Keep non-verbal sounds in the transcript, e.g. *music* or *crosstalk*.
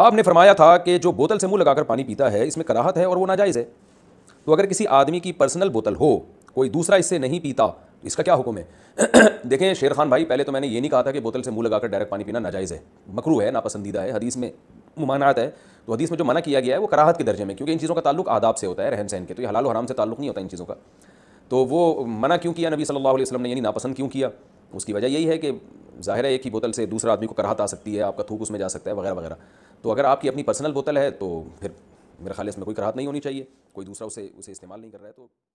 आपने फरमाया था कि जो बोतल से मुंह लगाकर पानी पीता है इसमें कराहत है और वो नाजायज़ है तो अगर किसी आदमी की पर्सनल बोतल हो कोई दूसरा इससे नहीं पीता तो इसका क्या हुक्म है *clears throat* देखें शेर खान भाई पहले तो मैंने ये नहीं कहा था कि बोतल से मुंह लगाकर डायरेक्ट पानी पीना नाजायज़ है मकरू है नापसंदीदा है हदीस में ममानात है तो हदीस में जो मना किया गया है वो कराहत के दर्जे में क्योंकि इन चीज़ों का ताल्लुक आदाब से होता है रहन सहन के तो ये हलाल हराम से ताल्लुक नहीं होता इन चीज़ों का तो वो मना क्यों किया नबी सल्लल्लाहु अलैहि वसल्लम ने यानी नापसंद क्यों किया उसकी वजह यही है कि ज़ाहिर है एक ही बोतल से दूसरा आदमी को कराहत आ सकती है आपका थूक उसमें जा सकता है वगैरह वगैरह तो अगर आपकी अपनी पर्सनल बोतल है तो फिर मेरे ख्याल इसमें कोई कराहत नहीं होनी चाहिए कोई दूसरा उसे उसे इस्तेमाल नहीं कर रहा है तो